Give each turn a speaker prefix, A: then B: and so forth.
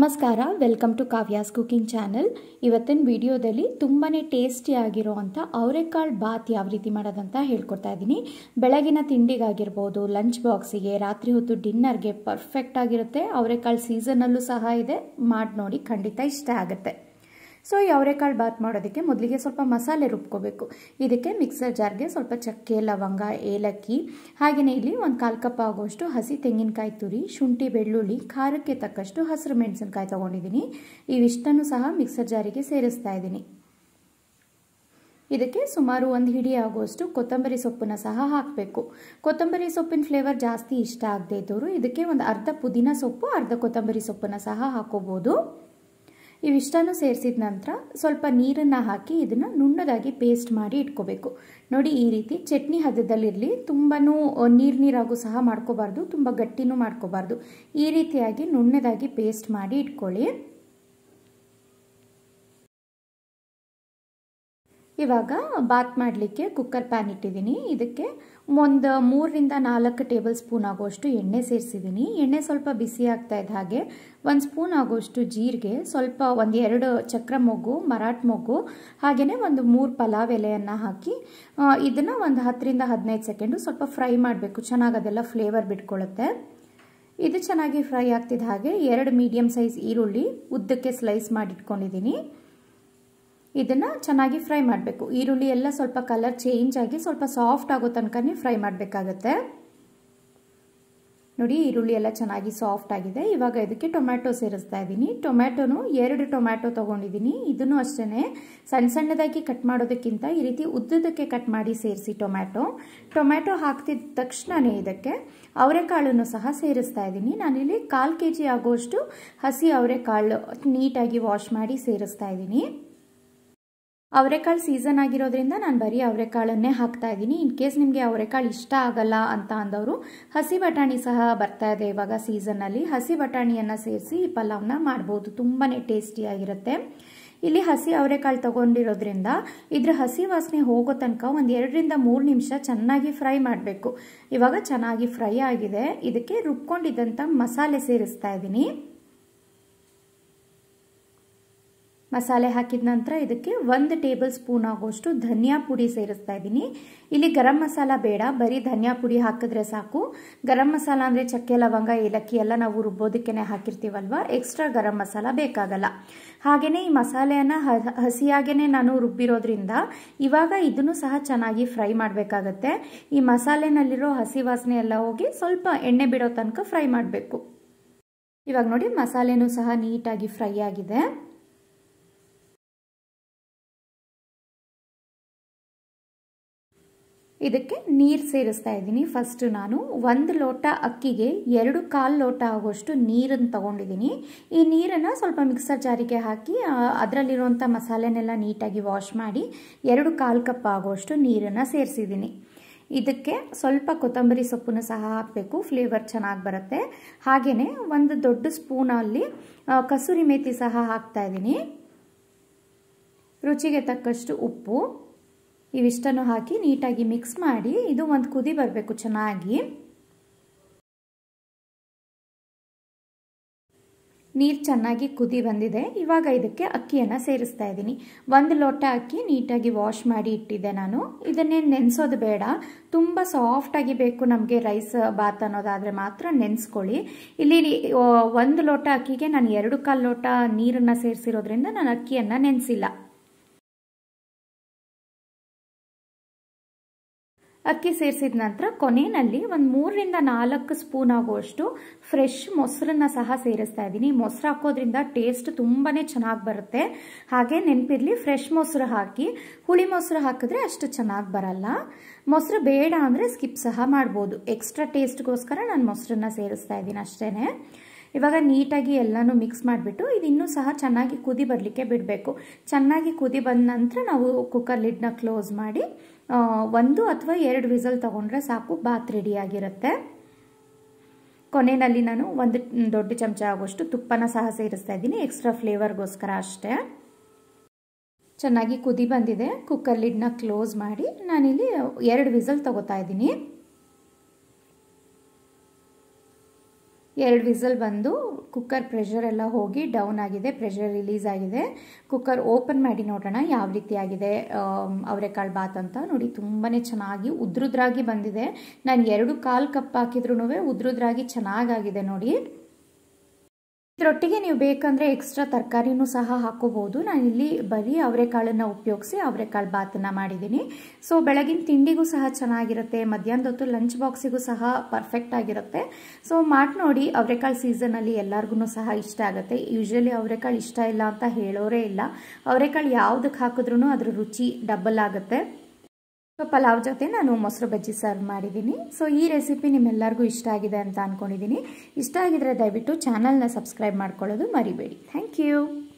A: ನಮಸ್ಕಾರ welcome to Kavya's cooking channel ಇವತ್ತಿನ ವಿಡಿಯೋದಲ್ಲಿ ತುಂಬಾ ಟೇಸ್ಟಿಯಾಗಿರೋ ಅಂಥ ಅವರೆಕಾಳು ಬಾತ್ ಯಾವ ರೀತಿ ಮಾಡೋದಂತ ಹೇಳ್ಕೊಡ್ತಾ ಇದ್ದೀನಿ ಬೆಳಗಿನ ತಿಂಡಿಗಾಗಿರ್ಬೋದು ಲಂಚ್ ಬಾಕ್ಸಿಗೆ ರಾತ್ರಿ ಹೊತ್ತು ಡಿನ್ನರ್ಗೆ ಪರ್ಫೆಕ್ಟ್ ಆಗಿರುತ್ತೆ ಅವರೆಕಾಳು ಸೀಸನಲ್ಲೂ ಸಹ ಇದೆ ಮಾಡಿ ನೋಡಿ ಖಂಡಿತ ಇಷ್ಟ ಆಗುತ್ತೆ ಸೊ ಈ ಅವರೆಕಾಳು ಬಾತ್ ಮಾಡೋದಕ್ಕೆ ಮೊದಲಿಗೆ ಸ್ವಲ್ಪ ಮಸಾಲೆ ರುಬ್ಕೋಬೇಕು ಇದಕ್ಕೆ ಮಿಕ್ಸರ್ ಜಾರ್ಗೆ ಸ್ವಲ್ಪ ಚಕ್ಕೆ ಲವಂಗ ಏಲಕ್ಕಿ ಹಾಗೆಯೇ ಇಲ್ಲಿ ಒಂದು ಕಾಲು ಕಪ್ ಆಗುವಷ್ಟು ಹಸಿ ತೆಂಗಿನಕಾಯಿ ತುರಿ ಶುಂಠಿ ಬೆಳ್ಳುಳ್ಳಿ ಖಾರಕ್ಕೆ ತಕ್ಕಷ್ಟು ಹಸಿರು ಮೆಣಸಿನಕಾಯಿ ತೊಗೊಂಡಿದ್ದೀನಿ ಇವಿಷ್ಟನ್ನು ಸಹ ಮಿಕ್ಸರ್ ಜಾರಿಗೆ ಸೇರಿಸ್ತಾ ಇದ್ದೀನಿ ಇದಕ್ಕೆ ಸುಮಾರು ಒಂದು ಹಿಡಿ ಆಗುವಷ್ಟು ಕೊತ್ತಂಬರಿ ಸೊಪ್ಪನ್ನು ಸಹ ಹಾಕಬೇಕು ಕೊತ್ತಂಬರಿ ಸೊಪ್ಪಿನ ಫ್ಲೇವರ್ ಜಾಸ್ತಿ ಇಷ್ಟ ಆಗದೆ ಇದ್ದವರು ಇದಕ್ಕೆ ಒಂದು ಅರ್ಧ ಪುದೀನ ಸೊಪ್ಪು ಅರ್ಧ ಕೊತ್ತಂಬರಿ ಸೊಪ್ಪನ್ನು ಸಹ ಹಾಕೋಬೋದು ಇವಿಷ್ಟನ್ನು ಸೇರಿಸಿದ ನಂತರ ಸ್ವಲ್ಪ ನೀರನ್ನು ಹಾಕಿ ಇದನ್ನು ನುಣ್ಣದಾಗಿ ಪೇಸ್ಟ್ ಮಾಡಿ ಇಟ್ಕೋಬೇಕು ನೋಡಿ ಈ ರೀತಿ ಚಟ್ನಿ ಹದದಲ್ಲಿರಲಿ ತುಂಬಾ ನೀರು ನೀರಾಗೂ ಸಹ ಮಾಡ್ಕೋಬಾರ್ದು ತುಂಬ ಗಟ್ಟಿನೂ ಮಾಡ್ಕೋಬಾರ್ದು ಈ ರೀತಿಯಾಗಿ ನುಣ್ಣದಾಗಿ ಪೇಸ್ಟ್ ಮಾಡಿ ಇಟ್ಕೊಳ್ಳಿ ಇವಾಗ ಬಾತ್ ಮಾಡಲಿಕ್ಕೆ ಕುಕ್ಕರ್ ಪ್ಯಾನ್ ಇಟ್ಟಿದ್ದೀನಿ ಇದಕ್ಕೆ ಒಂದು ಮೂರರಿಂದ ನಾಲ್ಕು ಟೇಬಲ್ ಸ್ಪೂನ್ ಆಗುವಷ್ಟು ಎಣ್ಣೆ ಸೇರಿಸಿದ್ದೀನಿ ಎಣ್ಣೆ ಸ್ವಲ್ಪ ಬಿಸಿ ಆಗ್ತಾ ಇದ್ದ ಹಾಗೆ ಒಂದು ಸ್ಪೂನ್ ಆಗುವಷ್ಟು ಜೀರಿಗೆ ಸ್ವಲ್ಪ ಒಂದು ಎರಡು ಚಕ್ರ ಮೊಗ್ಗು ಮರಾಠ ಮೊಗ್ಗು ಹಾಗೆಯೇ ಒಂದು ಮೂರು ಪಲಾವ್ ಎಲೆಯನ್ನು ಹಾಕಿ ಇದನ್ನು ಒಂದು ಹತ್ತರಿಂದ ಹದಿನೈದು ಸೆಕೆಂಡು ಸ್ವಲ್ಪ ಫ್ರೈ ಮಾಡಬೇಕು ಚೆನ್ನಾಗಿ ಅದೆಲ್ಲ ಫ್ಲೇವರ್ ಬಿಟ್ಕೊಳ್ಳುತ್ತೆ ಇದು ಚೆನ್ನಾಗಿ ಫ್ರೈ ಆಗ್ತಿದ್ದ ಹಾಗೆ ಎರಡು ಮೀಡಿಯಮ್ ಸೈಜ್ ಈರುಳ್ಳಿ ಉದ್ದಕ್ಕೆ ಸ್ಲೈಸ್ ಮಾಡಿಟ್ಕೊಂಡಿದ್ದೀನಿ ಇದನ್ನು ಚೆನ್ನಾಗಿ ಫ್ರೈ ಮಾಡಬೇಕು ಈರುಳ್ಳಿ ಎಲ್ಲ ಸ್ವಲ್ಪ ಕಲರ್ ಚೇಂಜ್ ಆಗಿ ಸ್ವಲ್ಪ ಸಾಫ್ಟ್ ಆಗೋ ತನಕನೇ ಫ್ರೈ ಮಾಡಬೇಕಾಗತ್ತೆ ನೋಡಿ ಈರುಳ್ಳಿ ಎಲ್ಲ ಚೆನ್ನಾಗಿ ಸಾಫ್ಟ್ ಆಗಿದೆ ಇವಾಗ ಇದಕ್ಕೆ ಟೊಮ್ಯಾಟೊ ಸೇರಿಸ್ತಾ ಇದ್ದೀನಿ ಟೊಮ್ಯಾಟೊನು ಎರಡು ಟೊಮ್ಯಾಟೊ ತೊಗೊಂಡಿದ್ದೀನಿ ಇದನ್ನು ಅಷ್ಟೇ ಸಣ್ಣ ಸಣ್ಣದಾಗಿ ಕಟ್ ಮಾಡೋದಕ್ಕಿಂತ ಈ ರೀತಿ ಉದ್ದದಕ್ಕೆ ಕಟ್ ಮಾಡಿ ಸೇರಿಸಿ ಟೊಮ್ಯಾಟೊ ಟೊಮ್ಯಾಟೊ ಹಾಕ್ತಿದ್ದ ತಕ್ಷಣವೇ ಇದಕ್ಕೆ ಅವರೆಕಾಳನ್ನು ಸಹ ಸೇರಿಸ್ತಾ ಇದ್ದೀನಿ ನಾನಿಲ್ಲಿ ಕಾಲು ಕೆ ಜಿ ಆಗುವಷ್ಟು ಹಸಿ ಅವರೆಕಾಳು ನೀಟಾಗಿ ವಾಶ್ ಮಾಡಿ ಸೇರಿಸ್ತಾ ಇದ್ದೀನಿ ಅವರೆಕಾಳು ಸೀಸನ್ ಆಗಿರೋದ್ರಿಂದ ನಾನು ಬರೀ ಅವರೆಕಾಳನ್ನೇ ಹಾಕ್ತಾ ಇದ್ದೀನಿ ಇನ್ ಕೇಸ್ ನಿಮಗೆ ಅವರೆಕಾಳು ಇಷ್ಟ ಆಗಲ್ಲ ಅಂತ ಅಂದವರು ಹಸಿ ಬಟಾಣಿ ಸಹ ಬರ್ತಾ ಇದೆ ಇವಾಗ ಸೀಸನಲ್ಲಿ ಹಸಿ ಬಟಾಣಿಯನ್ನು ಸೇರಿಸಿ ಈ ಪಲಾವ್ನ ಮಾಡ್ಬೋದು ತುಂಬಾ ಟೇಸ್ಟಿಯಾಗಿರುತ್ತೆ ಇಲ್ಲಿ ಹಸಿ ಅವರೆಕಾಳು ತಗೊಂಡಿರೋದ್ರಿಂದ ಇದರ ಹಸಿ ವಾಸನೆ ಹೋಗೋ ತನಕ ಒಂದು ಎರಡರಿಂದ ಮೂರು ನಿಮಿಷ ಚೆನ್ನಾಗಿ ಫ್ರೈ ಮಾಡಬೇಕು ಇವಾಗ ಚೆನ್ನಾಗಿ ಫ್ರೈ ಆಗಿದೆ ಇದಕ್ಕೆ ರುಬ್ಕೊಂಡಿದ್ದಂಥ ಮಸಾಲೆ ಸೇರಿಸ್ತಾ ಇದ್ದೀನಿ ಮಸಾಲೆ ಹಾಕಿದ ನಂತರ ಇದಕ್ಕೆ ಒಂದು ಟೇಬಲ್ ಸ್ಪೂನ್ ಆಗೋಷ್ಟು ಧನಿಯಾ ಪುಡಿ ಸೇರಿಸ್ತಾ ಇದ್ದೀನಿ ಇಲ್ಲಿ ಗರಂ ಮಸಾಲ ಬೇಡ ಬರೀ ಧನಿಯಾ ಪುಡಿ ಹಾಕಿದ್ರೆ ಸಾಕು ಗರಂ ಮಸಾಲ ಅಂದರೆ ಚಕ್ಕೆ ಲವಂಗ ಏಲಕ್ಕಿ ಎಲ್ಲ ನಾವು ರುಬ್ಬೋದಕ್ಕೆ ಹಾಕಿರ್ತೀವಲ್ವ ಎಕ್ಸ್ಟ್ರಾ ಗರಂ ಮಸಾಲ ಬೇಕಾಗಲ್ಲ ಹಾಗೆಯೇ ಈ ಮಸಾಲೆಯನ್ನು ಹಸಿಯಾಗೇ ನಾನು ರುಬ್ಬಿರೋದ್ರಿಂದ ಇವಾಗ ಇದನ್ನು ಸಹ ಚೆನ್ನಾಗಿ ಫ್ರೈ ಮಾಡಬೇಕಾಗತ್ತೆ ಈ ಮಸಾಲೆನಲ್ಲಿರೋ ಹಸಿ ವಾಸನೆ ಎಲ್ಲ ಹೋಗಿ ಸ್ವಲ್ಪ ಎಣ್ಣೆ ಬಿಡೋ ತನಕ ಫ್ರೈ ಮಾಡಬೇಕು ಇವಾಗ ನೋಡಿ ಮಸಾಲೆನೂ ಸಹ ನೀಟಾಗಿ ಫ್ರೈ ಆಗಿದೆ ಇದಕ್ಕೆ ನೀರು ಸೇರಿಸ್ತಾ ಇದ್ದೀನಿ ಫಸ್ಟು ನಾನು ಒಂದು ಲೋಟ ಅಕ್ಕಿಗೆ ಎರಡು ಕಾಲು ಲೋಟ ಆಗೋಷ್ಟು ನೀರನ್ನು ತಗೊಂಡಿದ್ದೀನಿ ಈ ನೀರನ್ನು ಸ್ವಲ್ಪ ಮಿಕ್ಸರ್ ಜಾರಿಗೆ ಹಾಕಿ ಅದರಲ್ಲಿರುವಂಥ ಮಸಾಲೆನೆಲ್ಲ ನೀಟಾಗಿ ವಾಶ್ ಮಾಡಿ ಎರಡು ಕಾಲು ಕಪ್ ಆಗೋಷ್ಟು ನೀರನ್ನು ಸೇರಿಸಿದ್ದೀನಿ ಇದಕ್ಕೆ ಸ್ವಲ್ಪ ಕೊತ್ತಂಬರಿ ಸೊಪ್ಪನ್ನು ಸಹ ಹಾಕಬೇಕು ಫ್ಲೇವರ್ ಚೆನ್ನಾಗಿ ಬರುತ್ತೆ ಹಾಗೆಯೇ ಒಂದು ದೊಡ್ಡ ಸ್ಪೂನಲ್ಲಿ ಕಸೂರಿ ಮೇತಿ ಸಹ ಹಾಕ್ತಾ ಇದ್ದೀನಿ ರುಚಿಗೆ ತಕ್ಕಷ್ಟು ಉಪ್ಪು ಇವಿಷ್ಟನ್ನು ಹಾಕಿ ನೀಟಾಗಿ ಮಿಕ್ಸ್ ಮಾಡಿ ಇದು ಒಂದು ಕುದಿ ಬರಬೇಕು ಚೆನ್ನಾಗಿ ನೀರು ಚೆನ್ನಾಗಿ ಕುದಿ ಬಂದಿದೆ ಇವಾಗ ಇದಕ್ಕೆ ಅಕ್ಕಿಯನ್ನು ಸೇರಿಸ್ತಾ ಇದ್ದೀನಿ ಒಂದು ಲೋಟ ಅಕ್ಕಿ ನೀಟಾಗಿ ವಾಶ್ ಮಾಡಿ ಇಟ್ಟಿದ್ದೆ ನಾನು ಇದನ್ನೇ ನೆನೆಸೋದು ಬೇಡ ತುಂಬ ಸಾಫ್ಟಾಗಿ ಬೇಕು ನಮಗೆ ರೈಸ್ ಬಾತ್ ಅನ್ನೋದಾದರೆ ಮಾತ್ರ ನೆನೆಸ್ಕೊಳ್ಳಿ ಇಲ್ಲಿ ಒಂದು ಲೋಟ ಅಕ್ಕಿಗೆ ನಾನು ಎರಡು ಕಾಲು ಲೋಟ ನೀರನ್ನು ಸೇರಿಸಿರೋದ್ರಿಂದ ನಾನು ಅಕ್ಕಿಯನ್ನು ನೆನೆಸಿಲ್ಲ ಅಕ್ಕಿ ಸೇರಿಸಿದ ನಂತರ ಕೊನೆಯಲ್ಲಿ ಒಂದು ಮೂರರಿಂದ ನಾಲ್ಕು ಸ್ಪೂನ್ ಆಗುವಷ್ಟು ಫ್ರೆಶ್ ಮೊಸರನ್ನ ಸಹ ಸೇರಿಸ್ತಾ ಇದ್ದೀನಿ ಮೊಸರು ಹಾಕೋದ್ರಿಂದ ಟೇಸ್ಟ್ ತುಂಬಾ ಚೆನ್ನಾಗಿ ಬರುತ್ತೆ ಹಾಗೆ ನೆನಪಿರಲಿ ಫ್ರೆಶ್ ಮೊಸರು ಹಾಕಿ ಹುಳಿ ಮೊಸರು ಹಾಕಿದ್ರೆ ಅಷ್ಟು ಚೆನ್ನಾಗಿ ಬರಲ್ಲ ಮೊಸರು ಬೇಡ ಅಂದರೆ ಸ್ಕಿಪ್ ಸಹ ಮಾಡ್ಬೋದು ಎಕ್ಸ್ಟ್ರಾ ಟೇಸ್ಟ್ಗೋಸ್ಕರ ನಾನು ಮೊಸರನ್ನ ಸೇರಿಸ್ತಾ ಇದ್ದೀನಿ ಅಷ್ಟೇ ಇವಾಗ ನೀಟಾಗಿ ಎಲ್ಲನೂ ಮಿಕ್ಸ್ ಮಾಡಿಬಿಟ್ಟು ಇದು ಸಹ ಚೆನ್ನಾಗಿ ಕುದಿ ಬರಲಿಕ್ಕೆ ಬಿಡಬೇಕು ಚೆನ್ನಾಗಿ ಕುದಿ ಬಂದ ನಂತರ ನಾವು ಕುಕ್ಕರ್ ಲಿಡ್ನ ಕ್ಲೋಸ್ ಮಾಡಿ ಒಂದು ಅಥವಾ ಎರಡು ವಿಸಲ್ ತೊಗೊಂಡ್ರೆ ಸಾಕು ಬಾತ್ ರೆಡಿಯಾಗಿರುತ್ತೆ ಕೊನೆಯಲ್ಲಿ ನಾನು ಒಂದು ದೊಡ್ಡ ಚಮಚ ಆಗೋಷ್ಟು ತುಪ್ಪನ ಸಹ ಸೇರಿಸ್ತಾ ಇದ್ದೀನಿ ಎಕ್ಸ್ಟ್ರಾ ಫ್ಲೇವರ್ಗೋಸ್ಕರ ಅಷ್ಟೇ ಚೆನ್ನಾಗಿ ಕುದಿ ಬಂದಿದೆ ಕುಕ್ಕರ್ ಲಿಡ್ನ ಕ್ಲೋಸ್ ಮಾಡಿ ನಾನಿಲ್ಲಿ ಎರಡು ವಿಸಲ್ ತಗೋತಾ ಇದ್ದೀನಿ ಎರಡು ವಿಸಲ್ ಬಂದು ಕುಕ್ಕರ್ ಪ್ರೆಷರ್ ಎಲ್ಲ ಹೋಗಿ ಡೌನ್ ಆಗಿದೆ ಪ್ರೆಷರ್ ರಿಲೀಸ್ ಆಗಿದೆ ಕುಕ್ಕರ್ ಓಪನ್ ಮಾಡಿ ನೋಡೋಣ ಯಾವ ರೀತಿ ಆಗಿದೆ ಅವರೆಕಾಳು ಬಾತ್ ಅಂತ ನೋಡಿ ತುಂಬಾ ಚೆನ್ನಾಗಿ ಉದ್ರುದ್ರಾಗಿ ಬಂದಿದೆ ನಾನು ಎರಡು ಕಾಲು ಕಪ್ ಹಾಕಿದ್ರು ಉದ್ರುದ್ರಾಗಿ ಚೆನ್ನಾಗಾಗಿದೆ ನೋಡಿ ಇದರೊಟ್ಟಿಗೆ ನೀವು ಬೇಕಂದರೆ ಎಕ್ಸ್ಟ್ರಾ ತರಕಾರಿನೂ ಸಹ ಹಾಕೋಬಹುದು ಇಲ್ಲಿ ಬರೀ ಅವರೆಕಾಳನ್ನು ಉಪಯೋಗಿಸಿ ಅವರೆಕಾಳು ಬಾತನ್ನು ಮಾಡಿದ್ದೀನಿ ಸೊ ಬೆಳಗಿನ ತಿಂಡಿಗೂ ಸಹ ಚೆನ್ನಾಗಿರುತ್ತೆ ಮಧ್ಯಾಹ್ನದ ಹೊತ್ತು ಲಂಚ್ ಬಾಕ್ಸಿಗೂ ಸಹ ಪರ್ಫೆಕ್ಟ್ ಆಗಿರುತ್ತೆ ಸೊ ಮಾಡಿ ನೋಡಿ ಅವರೆಕಾಳು ಸೀಸನಲ್ಲಿ ಎಲ್ಲರಿಗೂ ಸಹ ಇಷ್ಟ ಆಗುತ್ತೆ ಯೂಶ್ವಲಿ ಅವರೆಕಾಳು ಇಷ್ಟ ಇಲ್ಲ ಅಂತ ಹೇಳೋರೇ ಇಲ್ಲ ಅವರೆಕಾಳು ಯಾವುದಕ್ಕೆ ಹಾಕಿದ್ರೂ ಅದರ ರುಚಿ ಡಬಲ್ ಆಗುತ್ತೆ ಸೊ ಪಲಾವ್ ಜೊತೆ ನಾನು ಮೊಸರು ಬಜ್ಜಿ ಸರ್ವ್ ಮಾಡಿದ್ದೀನಿ ಸೊ ಈ ರೆಸಿಪಿ ನಿಮ್ಮೆಲ್ಲರಿಗೂ ಇಷ್ಟ ಆಗಿದೆ ಅಂತ ಅಂದ್ಕೊಂಡಿದ್ದೀನಿ ಇಷ್ಟ ಆಗಿದ್ರೆ ದಯವಿಟ್ಟು ಚಾನಲ್ನ ಸಬ್ಸ್ಕ್ರೈಬ್ ಮಾಡ್ಕೊಳ್ಳೋದು ಮರಿಬೇಡಿ ಥ್ಯಾಂಕ್ ಯು